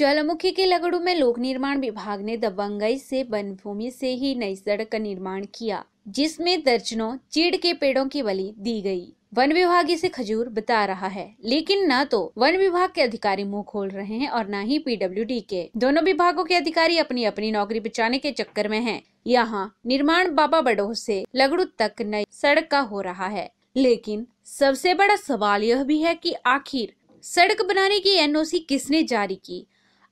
ज्वालामुखी के लगड़ू में लोक निर्माण विभाग ने दबंगई से भूमि से ही नई सड़क का निर्माण किया जिसमें दर्जनों चीड़ के पेड़ों की बलि दी गई वन विभाग इसे खजूर बता रहा है लेकिन न तो वन विभाग के अधिकारी मुंह खोल रहे हैं और न ही पीडब्ल्यूडी के दोनों विभागों के अधिकारी अपनी अपनी नौकरी बचाने के चक्कर में हैं। यहाँ निर्माण बाबा बडोह से लगड़ू तक नई सड़क का हो रहा है लेकिन सबसे बड़ा सवाल यह भी है कि आखिर सड़क बनाने की एनओसी किसने जारी की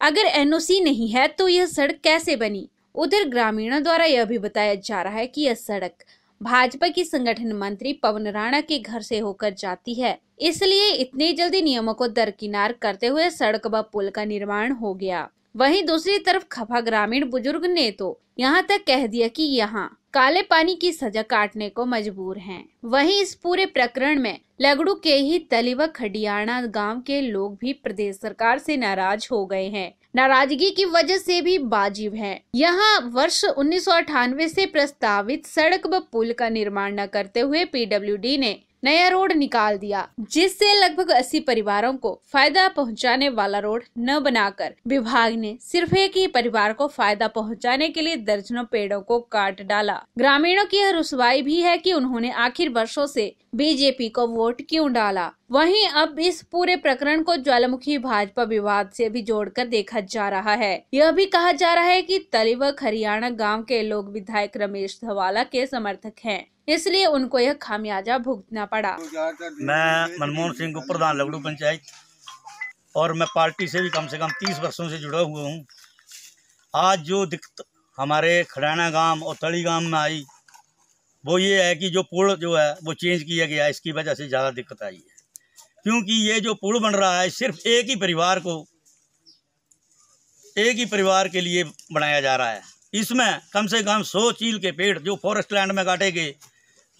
अगर एनओसी नहीं है तो यह सड़क कैसे बनी उधर ग्रामीणों द्वारा यह भी बताया जा रहा है कि यह सड़क भाजपा की संगठन मंत्री पवन राणा के घर से होकर जाती है इसलिए इतने जल्दी नियमों को दरकिनार करते हुए सड़क व पुल का निर्माण हो गया वहीं दूसरी तरफ खफा ग्रामीण बुजुर्ग ने तो यहाँ तक कह दिया कि यहाँ काले पानी की सजा काटने को मजबूर हैं। वहीं इस पूरे प्रकरण में लगड़ू के ही तलीवा खडियाणा गांव के लोग भी प्रदेश सरकार से नाराज हो गए हैं नाराजगी की वजह से भी बाजिब है यहाँ वर्ष उन्नीस से प्रस्तावित सड़क व पुल का निर्माण न करते हुए पीडब्ल्यूडी ने नया रोड निकाल दिया जिससे लगभग 80 परिवारों को फायदा पहुंचाने वाला रोड न बनाकर विभाग ने सिर्फ एक ही परिवार को फायदा पहुंचाने के लिए दर्जनों पेड़ों को काट डाला ग्रामीणों की यह रुसवाई भी है कि उन्होंने आखिर वर्षों से बीजेपी को वोट क्यों डाला वहीं अब इस पूरे प्रकरण को ज्वालामुखी भाजपा विवाद से भी जोड़कर देखा जा रहा है यह भी कहा जा रहा है कि तलीवक हरियाणा गांव के लोग विधायक रमेश धवाला के समर्थक हैं इसलिए उनको यह खामियाजा भुगतना पड़ा मैं मनमोहन सिंह को प्रधान लगड़ू पंचायत और मैं पार्टी से भी कम से कम तीस वर्षों से जुड़ा हुआ हूँ आज जो दिक्कत हमारे खड़ाना गांव और तड़ी गांव में आई वो ये है कि जो पुल जो है वो चेंज किया गया इसकी वजह से ज़्यादा दिक्कत आई है क्योंकि ये जो पुल बन रहा है सिर्फ एक ही परिवार को एक ही परिवार के लिए बनाया जा रहा है इसमें कम से कम सौ चील के पेड़ जो फॉरेस्ट लैंड में काटे गए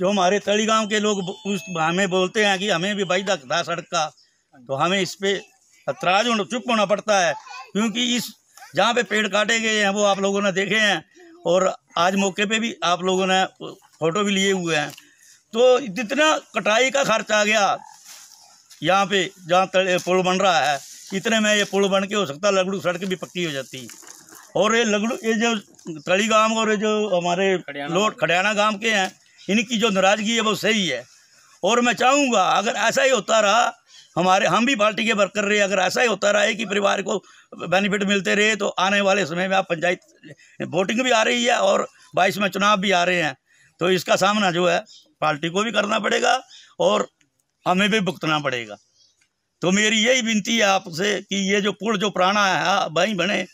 जो हमारे तली गांव के लोग उस हमें बोलते हैं कि हमें भी भाई दख था सड़क का तो हमें इस पर अतराज होना चुप होना पड़ता है क्योंकि इस जहाँ पे पेड़ काटे गए हैं वो आप लोगों ने देखे हैं और आज मौके पे भी आप लोगों ने फोटो भी लिए हुए हैं तो जितना कटाई का खर्च आ गया यहाँ पे जहाँ पुल बन रहा है इतने में ये पुल बन के हो सकता है लगड़ू सड़क भी पक्की हो जाती और ये लगड़ू ये जो तली गांव और ये जो हमारे लोट खड़ियाना गांव के हैं इनकी जो नाराज़गी है वो सही है और मैं चाहूँगा अगर ऐसा ही होता रहा हमारे हम भी पार्टी के वर्कर रहे अगर ऐसा ही होता है कि परिवार को बेनिफिट मिलते रहे तो आने वाले समय में आप पंचायत वोटिंग भी आ रही है और बाईस में चुनाव भी आ रहे हैं तो इसका सामना जो है पार्टी को भी करना पड़ेगा और हमें भी भुगतना पड़ेगा तो मेरी यही विनती है आपसे कि ये जो पुल जो पुराना है वहीं हाँ, बने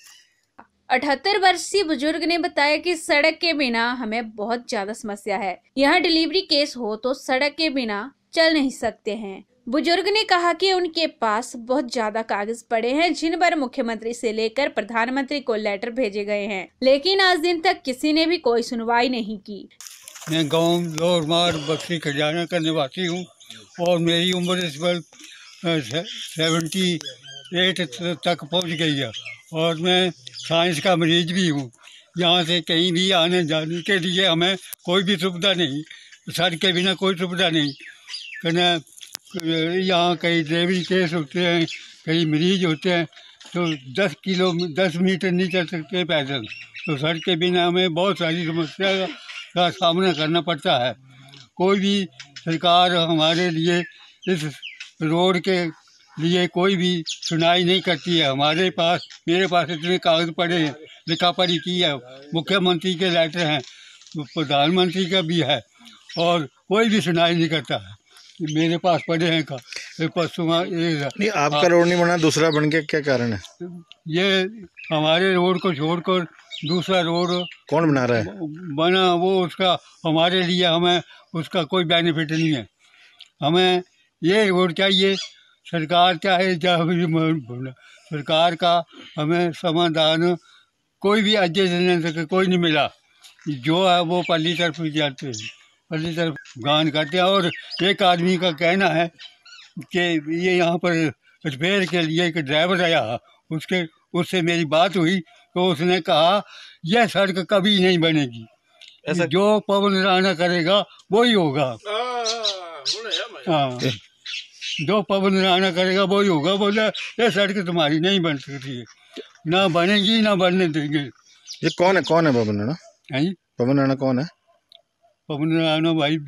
अठहत्तर वर्षीय बुजुर्ग ने बताया कि सड़क के बिना हमें बहुत ज्यादा समस्या है यहाँ डिलीवरी केस हो तो सड़क के बिना चल नहीं सकते हैं बुजुर्ग ने कहा कि उनके पास बहुत ज्यादा कागज पड़े हैं जिन पर मुख्यमंत्री से लेकर प्रधानमंत्री को लेटर भेजे गए हैं लेकिन आज दिन तक किसी ने भी कोई सुनवाई नहीं की मैं लोर लोरमार बक्सी खजाना का निवासी हूँ और मेरी उम्र इस वक्त सेवेंटी एट तक पहुँच गई है और मैं साइंस का मरीज भी हूँ यहाँ से कहीं भी आने जाने के लिए हमें कोई भी सुविधा नहीं सर के बिना कोई सुविधा नहीं कहना यहाँ कई ड्राइविंग केस होते हैं कई मरीज होते हैं तो दस किलो दस मीटर नहीं चल सकते पैदल तो सर के बिना हमें बहुत सारी समस्या का सामना करना पड़ता है कोई भी सरकार हमारे लिए इस रोड के लिए कोई भी सुनाई नहीं करती है हमारे पास मेरे पास इतने कागज पड़े हैं लिखा पढ़ी की है मुख्यमंत्री के लेटर हैं प्रधानमंत्री का भी है और कोई भी सुनाई नहीं करता है मेरे पास पड़े हैं का परसों आपका रोड नहीं बना दूसरा बन गया क्या कारण है ये हमारे रोड को छोड़कर दूसरा रोड कौन बना रहा है बना वो उसका हमारे लिए हमें उसका कोई बेनिफिट नहीं है हमें ये रोड चाहिए सरकार चाहे भी सरकार का हमें समाधान कोई भी अजय नहीं तक कोई नहीं मिला जो है वो पहली तरफ जाते हैं पहली तरफ गान करते हैं और एक आदमी का कहना है कि ये यहाँ पर रिपेयर के लिए एक ड्राइवर आया उसके उससे मेरी बात हुई तो उसने कहा यह सड़क कभी नहीं बनेगी ऐसा जो पवन राणा करेगा वही होगा हाँ जो पवन पाबंदाना करेगा वही होगा बोला ये सड़क तुम्हारी नहीं बन सकती है ना बनेगी ना बनने देंगे ये कौन है कौन है पवन राणा है पवन राणा कौन है पवन राणा भाई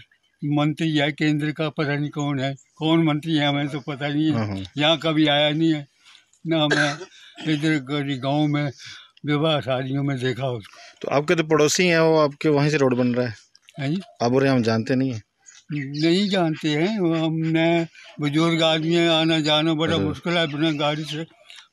मंत्री है केंद्र का पता नहीं कौन है कौन मंत्री है हमें तो पता नहीं है हाँ, हाँ। यहाँ कभी आया नहीं है ना मैं इधर गाँव में विवाह शादियों में देखा उसको तो आपके तो पड़ोसी हैं वो आपके वहीं से रोड बन रहा है आप और हम जानते नहीं है नहीं जानते हैं वो हमने बुजुर्ग आदमी आना जाना बड़ा अच्छा। मुश्किल है बिना गाड़ी से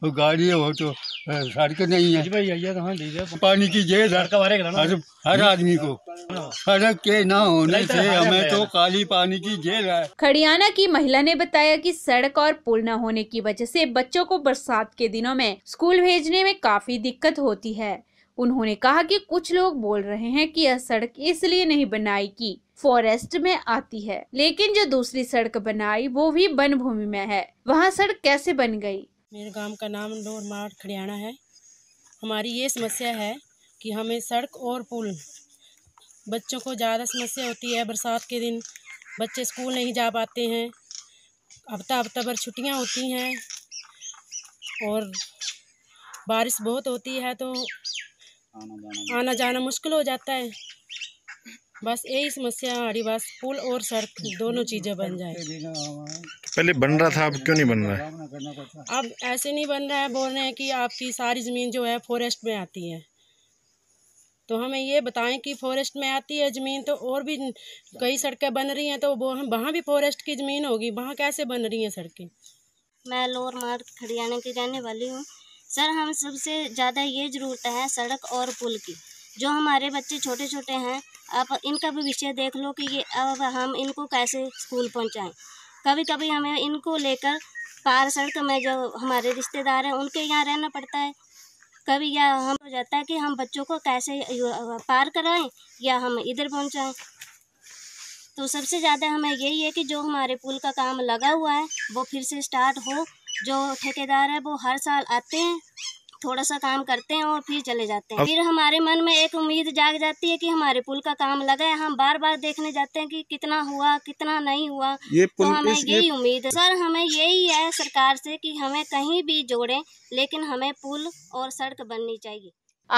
वो गाड़ी वो तो सड़क नहीं है तो पानी की जेल हर हर आदमी को सड़क के ना होने तो से हमें तो काली पानी की जेल है खड़ियाना की महिला ने बताया कि सड़क और पुल न होने की वजह से बच्चों को बरसात के दिनों में स्कूल भेजने में काफी दिक्कत होती है उन्होंने कहा कि कुछ लोग बोल रहे हैं कि यह सड़क इसलिए नहीं बनाई कि फॉरेस्ट में आती है लेकिन जो दूसरी सड़क बनाई वो भी वन भूमि में है वहाँ सड़क कैसे बन गई मेरे गांव का नाम मार्ट खड़ियाणा है हमारी ये समस्या है कि हमें सड़क और पुल बच्चों को ज़्यादा समस्या होती है बरसात के दिन बच्चे स्कूल नहीं जा पाते हैं हफ्ता हफ्ता भर छुट्टियाँ होती हैं और बारिश बहुत होती है तो आना जाना आना जाना मुश्किल हो जाता है बस यही समस्या हमारी बस पुल और सड़क दोनों चीज़ें बन जाए पहले बन रहा था अब क्यों नहीं बन रहा है अब ऐसे नहीं बन रहा है बोल रहे हैं कि आपकी सारी ज़मीन जो है फॉरेस्ट में आती है तो हमें ये बताएं कि फॉरेस्ट में आती है ज़मीन तो और भी कई सड़कें बन रही हैं तो वो वहाँ भी फॉरेस्ट की ज़मीन होगी वहाँ कैसे बन रही हैं सड़कें मैं लोअर मार्ग हरियाणा की रहने वाली हूँ सर हम सबसे ज़्यादा ये ज़रूरत है सड़क और पुल की जो हमारे बच्चे छोटे छोटे हैं आप इनका भी विषय देख लो कि ये अब हम इनको कैसे स्कूल पहुँचाएँ कभी कभी हमें इनको लेकर पार सड़क में जो हमारे रिश्तेदार हैं उनके यहाँ रहना पड़ता है कभी या हम हो तो जाता है कि हम बच्चों को कैसे पार कराएं या हम इधर पहुंचाएं तो सबसे ज़्यादा हमें यही है कि जो हमारे पुल का काम लगा हुआ है वो फिर से स्टार्ट हो जो ठेकेदार है वो हर साल आते हैं थोड़ा सा काम करते हैं और फिर चले जाते हैं फिर हमारे मन में एक उम्मीद जाग जाती है कि हमारे पुल का काम लगा है हम बार बार देखने जाते हैं कि कितना हुआ कितना नहीं हुआ ये तो हमें यही उम्मीद है सर हमें यही है सरकार से कि हमें कहीं भी जोड़ें लेकिन हमें पुल और सड़क बननी चाहिए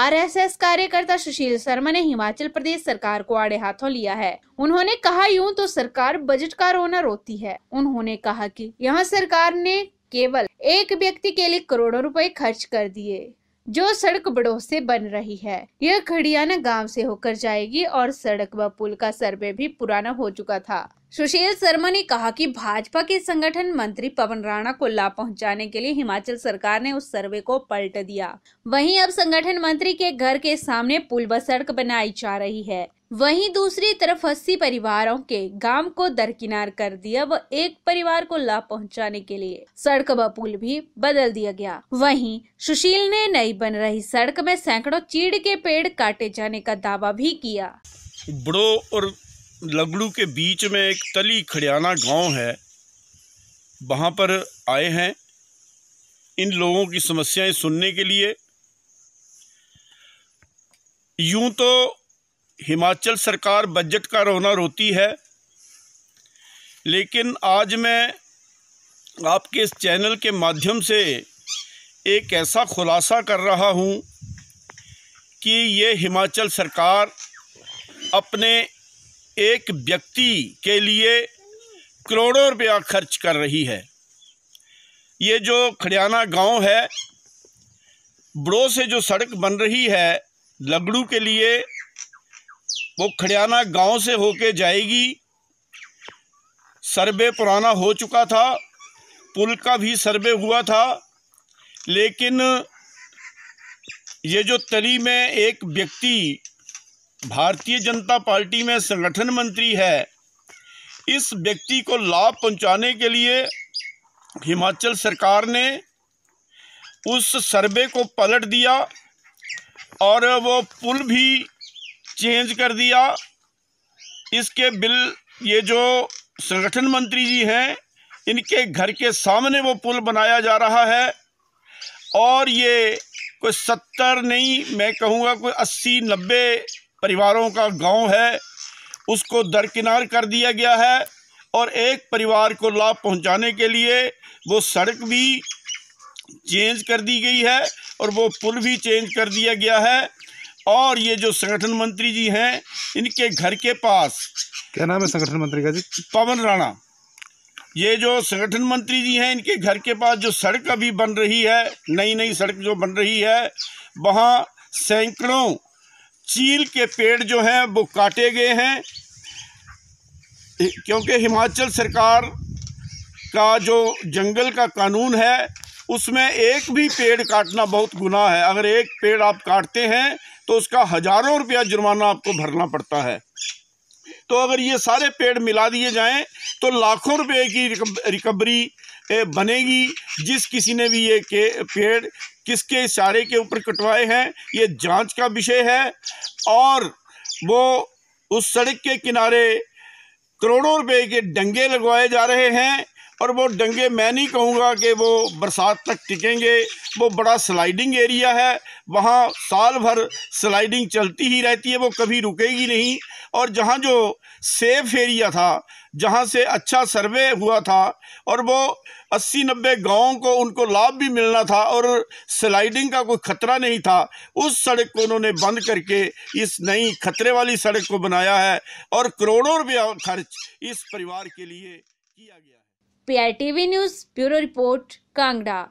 आरएसएस कार्यकर्ता सुशील शर्मा ने हिमाचल प्रदेश सरकार को आड़े हाथों लिया है उन्होंने कहा यूं तो सरकार बजट का रोना रोती है उन्होंने कहा कि यहां सरकार ने केवल एक व्यक्ति के लिए करोड़ों रुपए खर्च कर दिए जो सड़क बड़ों से बन रही है यह खड़ियाना गांव से होकर जाएगी और सड़क व पुल का सर्वे भी पुराना हो चुका था सुशील शर्मा ने कहा कि भाजपा के संगठन मंत्री पवन राणा को लाभ पहुंचाने के लिए हिमाचल सरकार ने उस सर्वे को पलट दिया वहीं अब संगठन मंत्री के घर के सामने पुल व सड़क बनाई जा रही है वहीं दूसरी तरफ अस्सी परिवारों के गांव को दरकिनार कर दिया व एक परिवार को लाभ पहुंचाने के लिए सड़क व पुल भी बदल दिया गया वहीं सुशील ने नई बन रही सड़क में सैकड़ों चीड़ के पेड़ काटे जाने का दावा भी किया बड़ो और लगड़ू के बीच में एक तली खड़ियाना गांव है वहां पर आए हैं इन लोगों की समस्याएं सुनने के लिए यूं तो हिमाचल सरकार बजट का रोना रोती है लेकिन आज मैं आपके इस चैनल के माध्यम से एक ऐसा खुलासा कर रहा हूं कि ये हिमाचल सरकार अपने एक व्यक्ति के लिए करोड़ों रुपया खर्च कर रही है ये जो खड़ियाना गांव है बड़ो से जो सड़क बन रही है लगड़ू के लिए वो खड़ियाना गांव से होके जाएगी सर्वे पुराना हो चुका था पुल का भी सर्वे हुआ था लेकिन ये जो तली में एक व्यक्ति भारतीय जनता पार्टी में संगठन मंत्री है इस व्यक्ति को लाभ पहुंचाने के लिए हिमाचल सरकार ने उस सर्वे को पलट दिया और वो पुल भी चेंज कर दिया इसके बिल ये जो संगठन मंत्री जी हैं इनके घर के सामने वो पुल बनाया जा रहा है और ये कोई सत्तर नहीं मैं कहूँगा कोई अस्सी नब्बे परिवारों का गांव है उसको दरकिनार कर दिया गया है और एक परिवार को लाभ पहुंचाने के लिए वो सड़क भी चेंज कर दी गई है और वो पुल भी चेंज कर दिया गया है और ये जो संगठन मंत्री जी हैं इनके घर के पास क्या नाम है संगठन मंत्री का जी पवन राणा ये जो संगठन मंत्री जी हैं इनके घर के पास जो सड़क अभी बन रही है नई नई सड़क जो बन रही है वहाँ सैकड़ों चील के पेड़ जो हैं वो काटे गए हैं क्योंकि हिमाचल सरकार का जो जंगल का कानून है उसमें एक भी पेड़ काटना बहुत गुनाह है अगर एक पेड़ आप काटते हैं तो उसका हज़ारों रुपया जुर्माना आपको भरना पड़ता है तो अगर ये सारे पेड़ मिला दिए जाएं तो लाखों रुपए की रिकवरी बनेगी जिस किसी ने भी ये के पेड़ किसके इशारे के ऊपर कटवाए हैं ये जांच का विषय है और वो उस सड़क के किनारे करोड़ों रुपए के डंगे लगवाए जा रहे हैं और वो डंगे मैं नहीं कहूँगा कि वो बरसात तक टिकेंगे वो बड़ा स्लाइडिंग एरिया है वहाँ साल भर स्लाइडिंग चलती ही रहती है वो कभी रुकेगी नहीं और जहाँ जो सेफ एरिया था जहाँ से अच्छा सर्वे हुआ था और वो अस्सी नब्बे गाँव को उनको लाभ भी मिलना था और स्लाइडिंग का कोई ख़तरा नहीं था उस सड़क को उन्होंने बंद करके इस नई खतरे वाली सड़क को बनाया है और करोड़ों रुपया खर्च इस परिवार के लिए किया गया V news bureau report Kangra